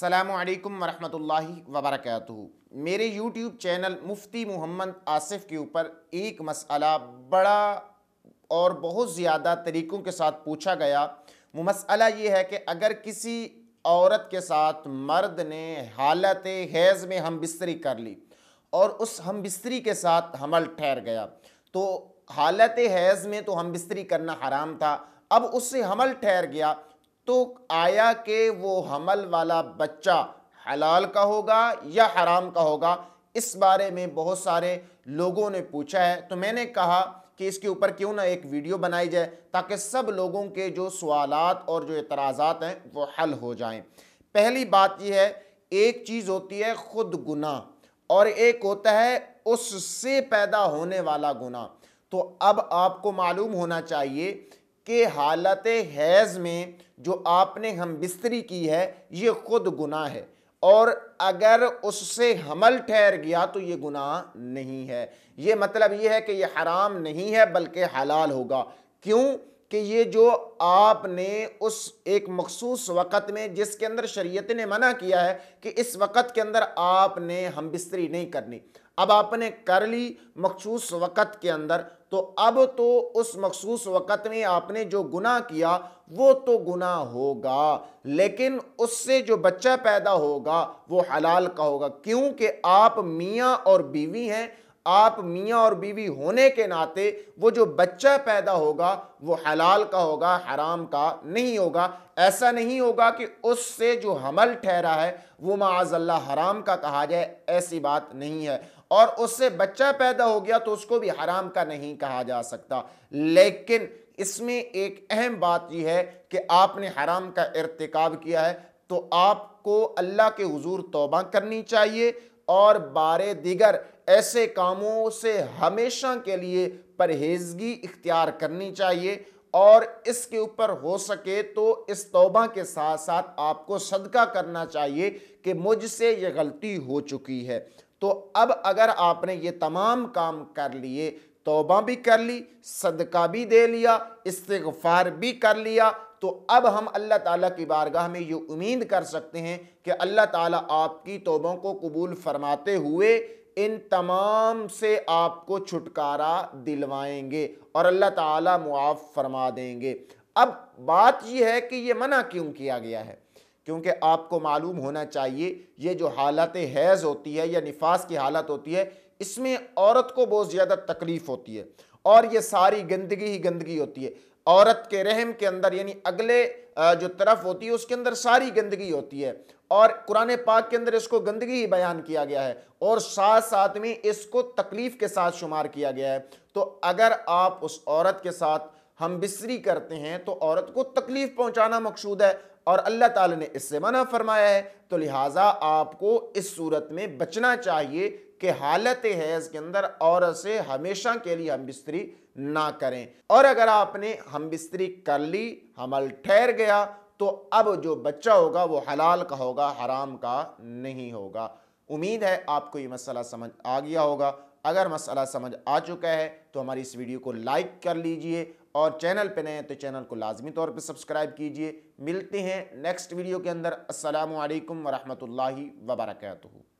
असलकम वरहमल वबरक मेरे YouTube चैनल मुफ्ती मोहम्मद आसिफ के ऊपर एक मसला बड़ा और बहुत ज़्यादा तरीक़ों के साथ पूछा गया वो मसला ये है कि अगर किसी औरत के साथ मर्द ने हालत हैज़ में हम बिस्तरी कर ली और उस हम बिस्तरी के साथ हमल ठहर गया तो हालत हैज़ में तो हम बिस्तरी करना हराम था अब उससे हमल ठहर गया तो आया कि वो हमल वाला बच्चा हलाल का होगा या हराम का होगा इस बारे में बहुत सारे लोगों ने पूछा है तो मैंने कहा कि इसके ऊपर क्यों ना एक वीडियो बनाई जाए ताकि सब लोगों के जो सवालात और जो इतराज़ात हैं वो हल हो जाएं पहली बात यह है एक चीज़ होती है ख़ुद गुना और एक होता है उससे पैदा होने वाला गुना तो अब आपको मालूम होना चाहिए कि हालत हैज़ में जो आपने हम बिस्तरी की है ये ख़ुद गुनाह है और अगर उससे हमल ठहर गया तो ये गुनाह नहीं है ये मतलब ये है कि ये हराम नहीं है बल्कि हलाल होगा क्यों कि ये जो आपने उस एक मखसूस वक़्त में जिसके अंदर शरीयत ने मना किया है कि इस वक़्त के अंदर आपने हम बिस्तरी नहीं करनी अब आपने कर ली मखसूस वक़्त के अंदर तो अब तो उस मखसूस वक़्त में आपने जो गुनाह किया वो तो गुनाह होगा लेकिन उससे जो बच्चा पैदा होगा वो हलाल का होगा क्योंकि आप मियाँ और बीवी हैं आप मियाँ और बीवी होने के नाते वो जो बच्चा पैदा होगा वो हलाल का होगा हराम का नहीं होगा ऐसा नहीं होगा कि उससे जो हमल ठहरा है वो माजल्ला हराम का कहा जाए ऐसी बात नहीं है और उससे बच्चा पैदा हो गया तो उसको भी हराम का नहीं कहा जा सकता लेकिन इसमें एक अहम बात यह है कि आपने हराम का इरतकब किया है तो आपको अल्लाह के हजूर तोबा करनी चाहिए और बार दिगर ऐसे कामों से हमेशा के लिए परहेजगी इख्तियार करनी चाहिए और इसके ऊपर हो सके तो इस तौबा के साथ साथ आपको सदका करना चाहिए कि मुझसे ये गलती हो चुकी है तो अब अगर आपने ये तमाम काम कर लिए तोबा भी कर ली सदका भी दे लिया इस्तफार भी कर लिया तो अब हम अल्लाह ताला की बारगाह में ये उम्मीद कर सकते हैं कि अल्लाह ताला आपकी तोबों को कबूल फरमाते हुए इन तमाम से आपको छुटकारा दिलवाएंगे और अल्लाह ताला मुआफ़ फरमा देंगे अब बात यह है कि ये मना क्यों किया गया है क्योंकि आपको मालूम होना चाहिए ये जो हालत हैज़ होती है या निफास की हालत होती है इसमें औरत को बहुत ज़्यादा तकलीफ़ होती है और ये सारी गंदगी ही गंदगी होती है औरत के रहम के अंदर यानी अगले जो तरफ होती है उसके अंदर सारी गंदगी होती है और कुरान पाक के अंदर इसको गंदगी ही बयान किया गया है और साथ साथ में इसको तकलीफ़ के साथ शुमार किया गया है तो अगर आप उस औरत के साथ हम बिसरी करते हैं तो औरत को तकलीफ़ पहुंचाना मकसूद है और अल्लाह ताला ने इससे मना फरमाया है तो लिहाजा आपको इस सूरत में बचना चाहिए कि हालत हैज़ के अंदर औरत से हमेशा के लिए हम बिस्तरी ना करें और अगर आपने हम बिस्तरी कर ली हमल ठहर गया तो अब जो बच्चा होगा वो हलाल का होगा हराम का नहीं होगा उम्मीद है आपको ये मसला समझ आ गया होगा अगर मसला समझ आ चुका है तो हमारी इस वीडियो को लाइक कर लीजिए और चैनल पर नए हैं तो चैनल को लाजमी तौर पर सब्सक्राइब कीजिए मिलते हैं नेक्स्ट वीडियो के अंदर असलकम वरहमल वबरकू